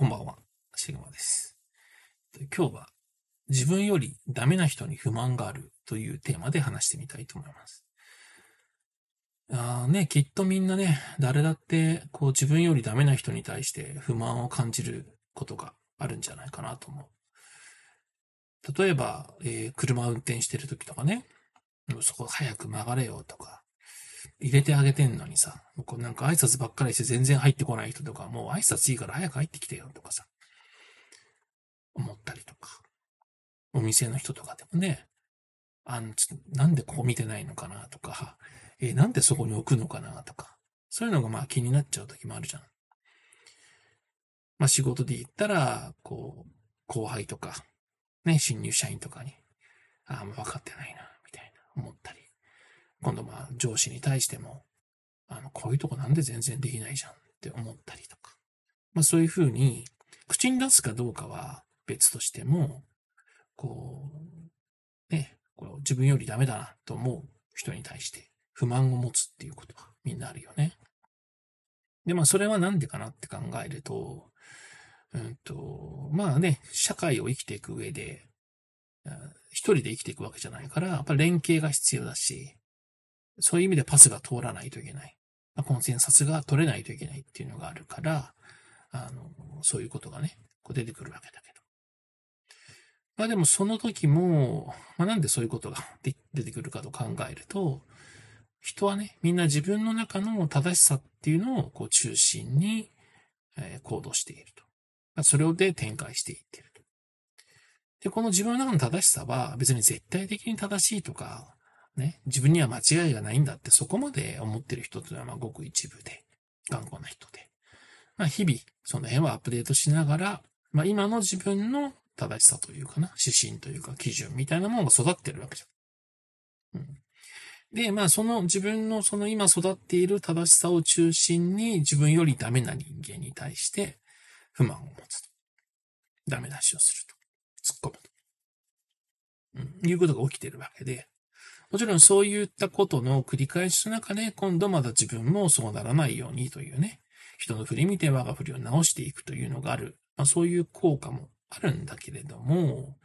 こんばんは、シグマです。今日は自分よりダメな人に不満があるというテーマで話してみたいと思います。あね、きっとみんなね、誰だってこう自分よりダメな人に対して不満を感じることがあるんじゃないかなと思う。例えば、えー、車運転してる時とかね、そこ早く曲がれよとか、入れてあげてんのにさ、こうなんか挨拶ばっかりして全然入ってこない人とか、もう挨拶いいから早く入ってきてよとかさ、思ったりとか。お店の人とかでもね、あの、なんでここ見てないのかなとか、えー、なんでそこに置くのかなとか、そういうのがまあ気になっちゃう時もあるじゃん。まあ仕事で言ったら、こう、後輩とか、ね、新入社員とかに、ああ、もう分かってないな、みたいな思ったり。今度まあ上司に対しても、あの、こういうとこなんで全然できないじゃんって思ったりとか。まあそういうふうに、口に出すかどうかは別としても、こう、ね、こう自分よりダメだなと思う人に対して不満を持つっていうことがみんなあるよね。で、まあそれはなんでかなって考えると、うんと、まあね、社会を生きていく上で、一人で生きていくわけじゃないから、やっぱ連携が必要だし、そういう意味でパスが通らないといけない。コンセンサスが取れないといけないっていうのがあるから、あの、そういうことがね、こう出てくるわけだけど。まあでもその時も、まあなんでそういうことが出てくるかと考えると、人はね、みんな自分の中の正しさっていうのをこう中心に、え行動していると。まあ、それをで展開していってると。で、この自分の中の正しさは別に絶対的に正しいとか、ね、自分には間違いがないんだってそこまで思ってる人というのはまあごく一部で、頑固な人で。まあ日々、その辺はアップデートしながら、まあ今の自分の正しさというかな、指針というか基準みたいなものが育ってるわけじゃん。うん、で、まあその自分のその今育っている正しさを中心に自分よりダメな人間に対して不満を持つと。ダメ出しをすると。突っ込むと。うん、いうことが起きてるわけで、もちろんそういったことの繰り返しの中で、今度また自分もそうならないようにというね、人の振り見て我が振りを直していくというのがある。まあ、そういう効果もあるんだけれども、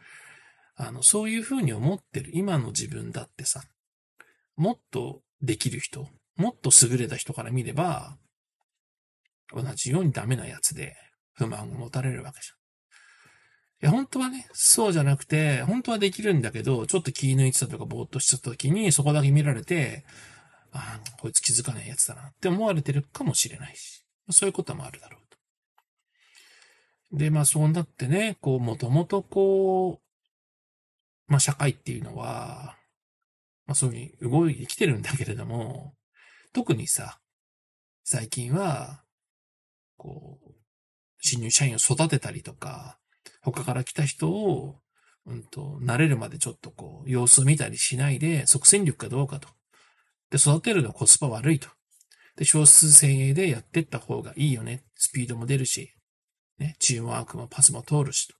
あの、そういうふうに思ってる今の自分だってさ、もっとできる人、もっと優れた人から見れば、同じようにダメなやつで不満を持たれるわけじゃん。いや、本当はね、そうじゃなくて、本当はできるんだけど、ちょっと気抜いてたとかぼーっとしてた時に、そこだけ見られて、ああ、こいつ気づかないやつだなって思われてるかもしれないし、そういうこともあるだろうと。で、まあそうなってね、こう、もともとこう、まあ社会っていうのは、まあそういうふうに動いてきてるんだけれども、特にさ、最近は、こう、新入社員を育てたりとか、他から来た人を、うんと、慣れるまでちょっとこう、様子見たりしないで、即戦力かどうかと。で、育てるのコスパ悪いと。で、少数精鋭でやってった方がいいよね。スピードも出るし、ね、チームワークもパスも通るしと。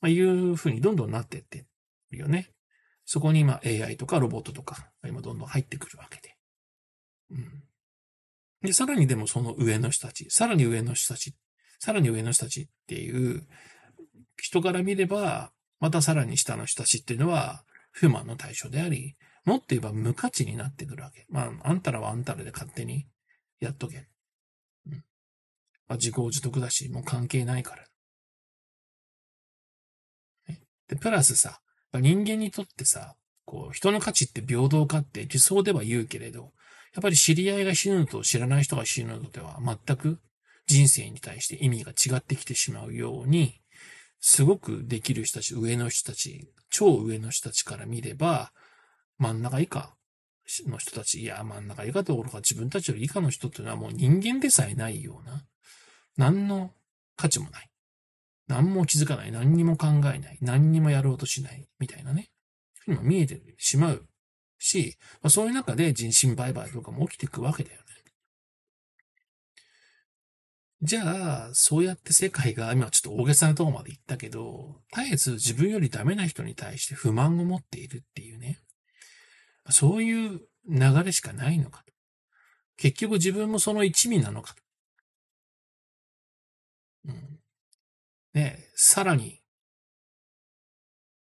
まあ、いうふうにどんどんなってってるよね。そこに今 AI とかロボットとか今どんどん入ってくるわけで。うん。で、さらにでもその上の人たち、さらに上の人たち、さらに上の人たちっていう、人から見れば、またさらに下の人たちっていうのは不満の対象であり、もっと言えば無価値になってくるわけ。まあ、あんたらはあんたらで勝手にやっとけ。うん。まあ、自業自得だし、もう関係ないから。ね、で、プラスさ、人間にとってさ、こう、人の価値って平等かって理想では言うけれど、やっぱり知り合いが死ぬのと知らない人が死ぬのとでは全く人生に対して意味が違ってきてしまうように、すごくできる人たち、上の人たち、超上の人たちから見れば、真ん中以下の人たち、いや、真ん中以下どころか自分たちより以下の人というのはもう人間でさえないような、何の価値もない。何も気づかない。何にも考えない。何にもやろうとしない。みたいなね。今見えてしまうし、まあ、そういう中で人身売買とかも起きていくわけだよね。じゃあ、そうやって世界が、今ちょっと大げさなとこまで行ったけど、絶えず自分よりダメな人に対して不満を持っているっていうね。そういう流れしかないのかと。結局自分もその一味なのかと。うん。ねさらに、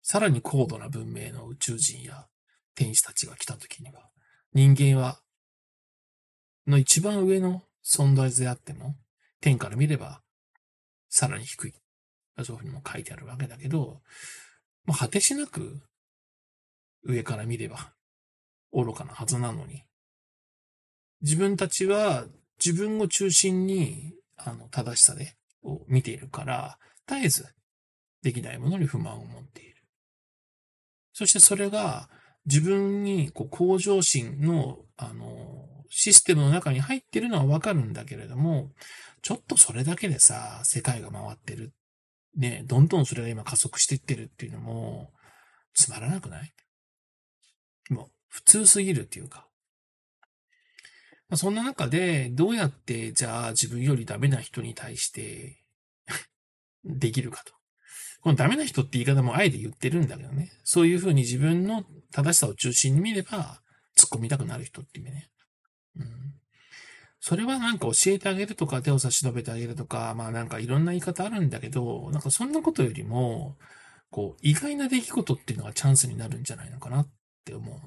さらに高度な文明の宇宙人や天使たちが来た時には、人間は、の一番上の存在であっても、天から見れば、さらに低い。そういうふうにも書いてあるわけだけど、もう果てしなく、上から見れば、愚かなはずなのに。自分たちは、自分を中心に、あの、正しさで、を見ているから、絶えず、できないものに不満を持っている。そしてそれが、自分に、こう、向上心の、あの、システムの中に入ってるのはわかるんだけれども、ちょっとそれだけでさ、世界が回ってる。ね、どんどんそれが今加速していってるっていうのも、つまらなくないもう、普通すぎるっていうか。まあ、そんな中で、どうやって、じゃあ自分よりダメな人に対して できるかと。このダメな人って言い方もあえて言ってるんだけどね。そういうふうに自分の正しさを中心に見れば、突っ込みたくなる人っていうね。うん。それはなんか教えてあげるとか手を差し伸べてあげるとか、まあなんかいろんな言い方あるんだけど、なんかそんなことよりも、こう、意外な出来事っていうのがチャンスになるんじゃないのかなって思う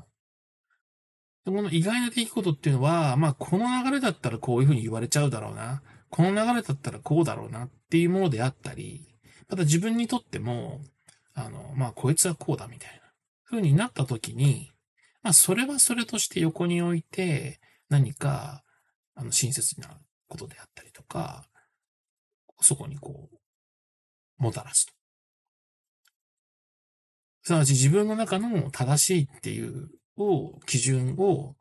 で、この意外な出来事っていうのは、まあ、この流れだったらこういうふうに言われちゃうだろうな。この流れだったらこうだろうなっていうものであったり、また自分にとっても、あの、まあ、こいつはこうだみたいなふうになった時に、まあ、それはそれとして横に置いて、何か、あの、親切なことであったりとか、そこにこう、もたらすと。すなわち自分の中の正しいっていうを、基準を、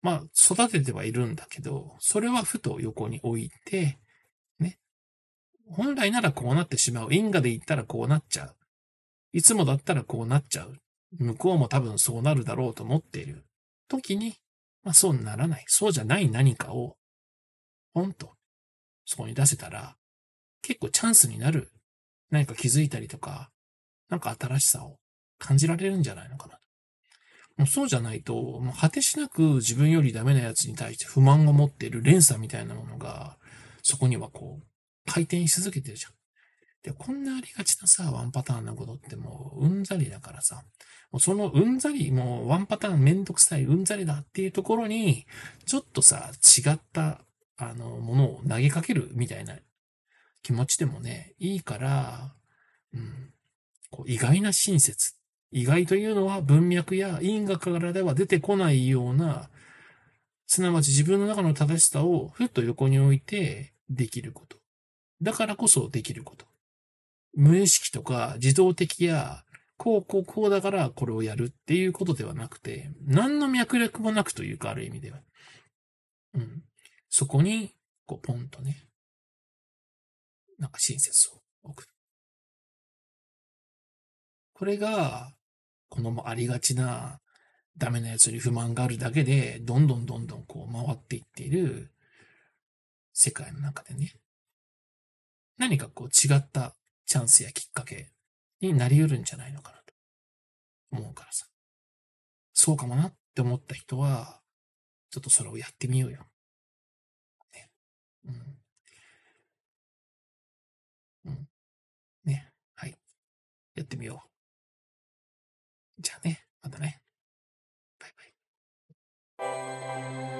まあ、育ててはいるんだけど、それはふと横に置いて、ね。本来ならこうなってしまう。因果で言ったらこうなっちゃう。いつもだったらこうなっちゃう。向こうも多分そうなるだろうと思っている時に、まあ、そうならない。そうじゃない何かを、ポンと、そこに出せたら、結構チャンスになる。何か気づいたりとか、なんか新しさを感じられるんじゃないのかなと。もうそうじゃないと、もう果てしなく自分よりダメなやつに対して不満を持っている連鎖みたいなものが、そこにはこう、回転し続けてるじゃん。で、こんなありがちなさ、ワンパターンなことってもううんざりだからさ、もうそのうんざり、もうワンパターンめんどくさいうんざりだっていうところに、ちょっとさ、違った、あの、ものを投げかけるみたいな気持ちでもね、いいから、うん、こう意外な親切。意外というのは文脈や因果からでは出てこないような、すなわち自分の中の正しさをふっと横に置いてできること。だからこそできること。無意識とか自動的や、こう、こう、こうだからこれをやるっていうことではなくて、何の脈略もなくというか、ある意味では。うん。そこに、こう、ポンとね、なんか親切を置く。これが、このありがちな、ダメなやつに不満があるだけで、どんどんどんどんこう回っていっている世界の中でね、何かこう違ったチャンスやきっかけになり得るんじゃないのかなと思うからさ。そうかもなって思った人は、ちょっとそれをやってみようよ。ね。うん。うん。ね。はい。やってみよう。じゃあね。またね。バイバイ。